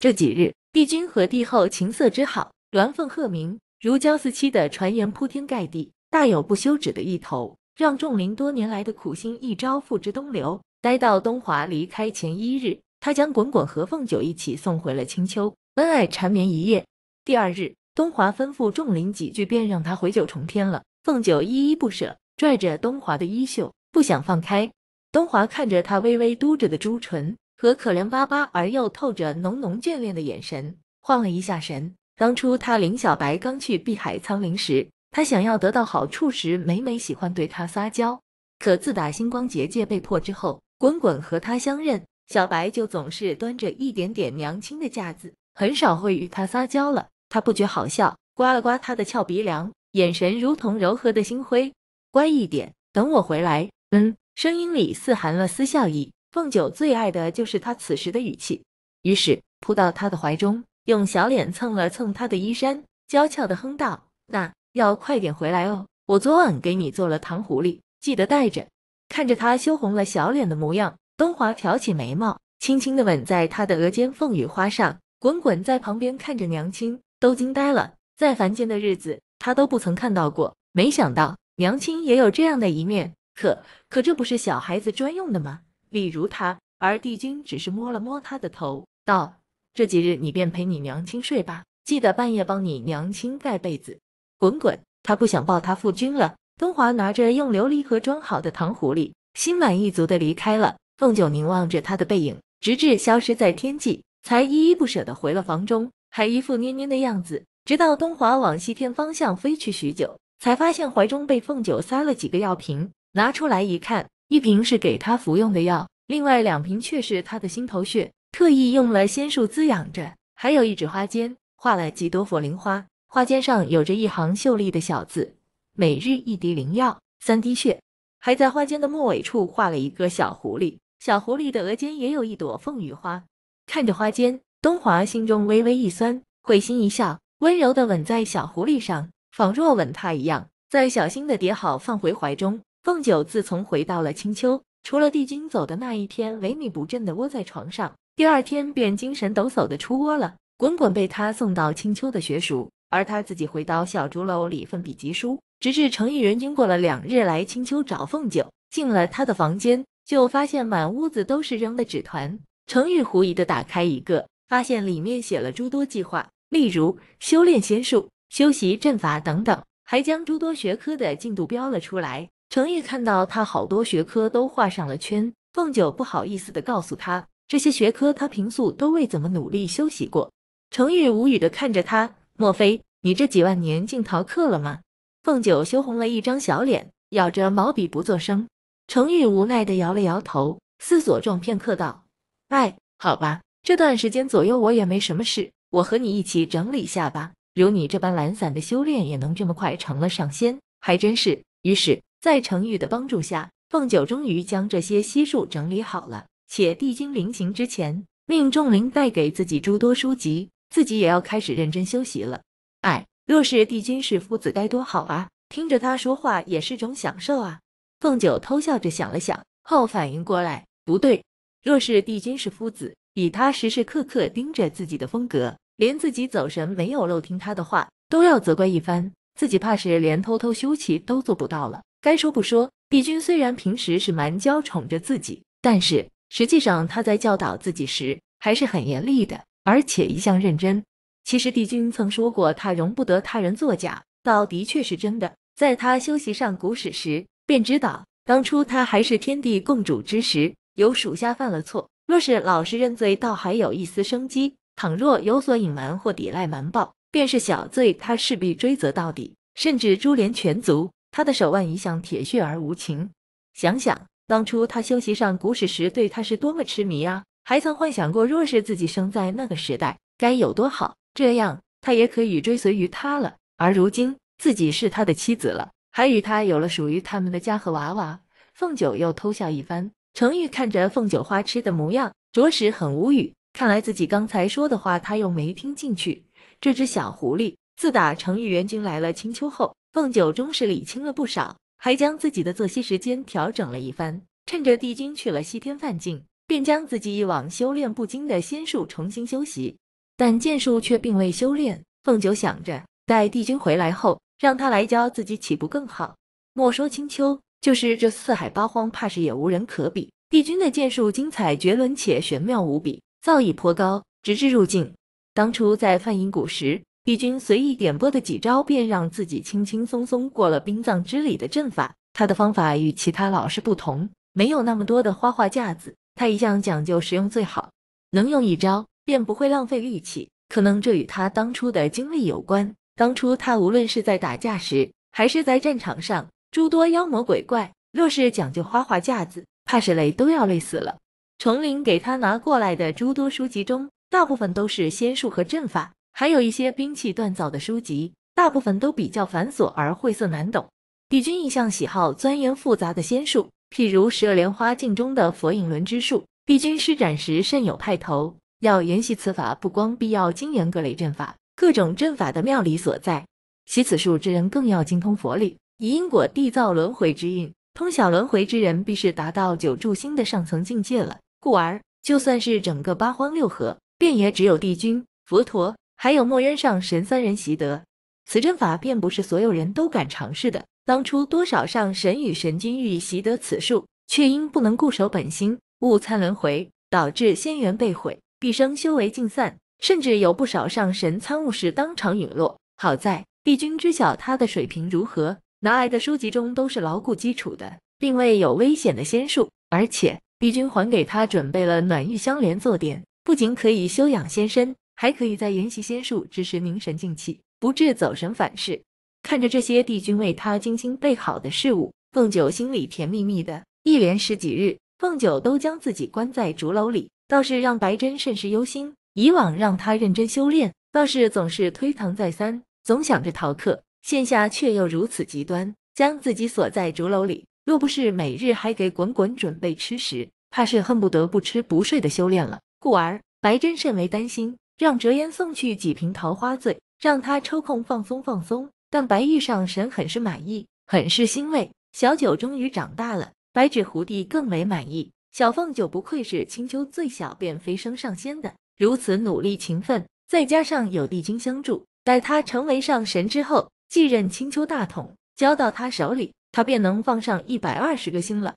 这几日，帝君和帝后情色之好，鸾凤鹤鸣，如胶似漆的传言铺天盖地，大有不休止的一头，让仲林多年来的苦心一朝付之东流。待到东华离开前一日，他将滚滚和凤九一起送回了青丘，恩爱缠绵一夜。第二日，东华吩咐仲林几句，便让他回九重天了。凤九依依不舍，拽着东华的衣袖，不想放开。东华看着他微微嘟着的朱唇。和可怜巴巴而又透着浓浓眷恋的眼神，晃了一下神。当初他林小白刚去碧海苍林时，他想要得到好处时，每每喜欢对他撒娇。可自打星光结界被破之后，滚滚和他相认，小白就总是端着一点点娘亲的架子，很少会与他撒娇了。他不觉好笑，刮了刮他的翘鼻梁，眼神如同柔和的星辉。乖一点，等我回来。嗯，声音里似含了丝笑意。凤九最爱的就是他此时的语气，于是扑到他的怀中，用小脸蹭了蹭他的衣衫，娇俏的哼道：“那要快点回来哦，我昨晚给你做了糖葫芦，记得带着。”看着他羞红了小脸的模样，东华挑起眉毛，轻轻的吻在他的额间凤羽花上。滚滚在旁边看着娘亲，都惊呆了，在凡间的日子他都不曾看到过，没想到娘亲也有这样的一面。可可这不是小孩子专用的吗？例如他，而帝君只是摸了摸他的头，道：“这几日你便陪你娘亲睡吧，记得半夜帮你娘亲盖被子。”滚滚，他不想抱他父君了。东华拿着用琉璃盒装好的糖葫芦，心满意足的离开了。凤九凝望着他的背影，直至消失在天际，才依依不舍的回了房中，还一副蔫蔫的样子。直到东华往西天方向飞去许久，才发现怀中被凤九塞了几个药瓶，拿出来一看。一瓶是给他服用的药，另外两瓶却是他的心头血，特意用来仙术滋养着。还有一纸花笺，画了几朵佛灵花，花笺上有着一行秀丽的小字：每日一滴灵药，三滴血。还在花笺的末尾处画了一个小狐狸，小狐狸的额间也有一朵凤羽花。看着花笺，东华心中微微一酸，会心一笑，温柔的吻在小狐狸上，仿若吻他一样，再小心的叠好放回怀中。凤九自从回到了青丘，除了帝君走的那一天萎靡不振的窝在床上，第二天便精神抖擞的出窝了。滚滚被他送到青丘的学塾，而他自己回到小竹楼里奋笔疾书，直至程逸人经过了两日来青丘找凤九，进了他的房间，就发现满屋子都是扔的纸团。程玉狐疑的打开一个，发现里面写了诸多计划，例如修炼仙术、修习阵法等等，还将诸多学科的进度标了出来。程玉看到他好多学科都画上了圈，凤九不好意思的告诉他，这些学科他平素都未怎么努力修习过。程玉无语的看着他，莫非你这几万年竟逃课了吗？凤九羞红了一张小脸，咬着毛笔不作声。程玉无奈的摇了摇头，思索状片刻道，哎，好吧，这段时间左右我也没什么事，我和你一起整理下吧。如你这般懒散的修炼，也能这么快成了上仙，还真是。于是。在程玉的帮助下，凤九终于将这些悉数整理好了。且帝君临行之前，命仲灵带给自己诸多书籍，自己也要开始认真修习了。哎，若是帝君是夫子该多好啊！听着他说话也是种享受啊。凤九偷笑着想了想，后反应过来，不对，若是帝君是夫子，以他时时刻刻盯着自己的风格，连自己走神没有漏听他的话都要责怪一番，自己怕是连偷偷修息都做不到了。该说不说，帝君虽然平时是蛮娇宠着自己，但是实际上他在教导自己时还是很严厉的，而且一向认真。其实帝君曾说过，他容不得他人作假，倒的确是真的。在他修习上古史时便知道，当初他还是天地共主之时，有属下犯了错，若是老实认罪，倒还有一丝生机；倘若有所隐瞒或抵赖瞒报，便是小罪，他势必追责到底，甚至株连全族。他的手腕一向铁血而无情。想想当初他修习上古史时，对他是多么痴迷啊！还曾幻想过，若是自己生在那个时代，该有多好，这样他也可以追随于他了。而如今自己是他的妻子了，还与他有了属于他们的家和娃娃。凤九又偷笑一番。程昱看着凤九花痴的模样，着实很无语。看来自己刚才说的话，他又没听进去。这只小狐狸，自打程昱元君来了青丘后。凤九终是理清了不少，还将自己的作息时间调整了一番。趁着帝君去了西天梵境，便将自己以往修炼不精的仙术重新修习，但剑术却并未修炼。凤九想着，待帝君回来后，让他来教自己，岂不更好？莫说青丘，就是这四海八荒，怕是也无人可比。帝君的剑术精彩绝伦，且玄妙无比，造诣颇高。直至入境，当初在梵音谷时。帝君随意点拨的几招，便让自己轻轻松松过了冰葬之礼的阵法。他的方法与其他老师不同，没有那么多的花花架子。他一向讲究实用最好，能用一招便不会浪费力气。可能这与他当初的经历有关。当初他无论是在打架时，还是在战场上，诸多妖魔鬼怪若是讲究花花架子，怕是累都要累死了。重林给他拿过来的诸多书籍中，大部分都是仙术和阵法。还有一些兵器锻造的书籍，大部分都比较繁琐而晦涩难懂。帝君一向喜好钻研复杂的仙术，譬如十二莲花镜中的佛影轮之术，帝君施展时甚有派头。要研习此法，不光必要精研各类阵法，各种阵法的妙理所在。习此术之人更要精通佛理，以因果缔造轮回之运。通晓轮回之人，必是达到九柱星的上层境界了。故而，就算是整个八荒六合，便也只有帝君、佛陀。还有墨渊上神三人习得此阵法，便不是所有人都敢尝试的。当初多少上神与神君欲习得此术，却因不能固守本心，误参轮回，导致仙元被毁，毕生修为尽散，甚至有不少上神参悟时当场陨落。好在帝君知晓他的水平如何，拿来的书籍中都是牢固基础的，并未有危险的仙术，而且帝君还给他准备了暖玉相连坐垫，不仅可以修养仙身。还可以在研习仙术之时凝神静气，不致走神反噬。看着这些帝君为他精心备好的事物，凤九心里甜蜜蜜的。一连十几日，凤九都将自己关在竹楼里，倒是让白真甚是忧心。以往让他认真修炼，倒是总是推搪再三，总想着逃课；现下却又如此极端，将自己锁在竹楼里。若不是每日还给滚滚准备吃食，怕是恨不得不吃不睡的修炼了。故而白真甚为担心。让折颜送去几瓶桃花醉，让他抽空放松放松。但白玉上神很是满意，很是欣慰，小九终于长大了。白纸狐帝更为满意，小凤九不愧是青丘最小便飞升上仙的，如此努力勤奋，再加上有帝君相助，待他成为上神之后，继任青丘大统，交到他手里，他便能放上一百二十个星了。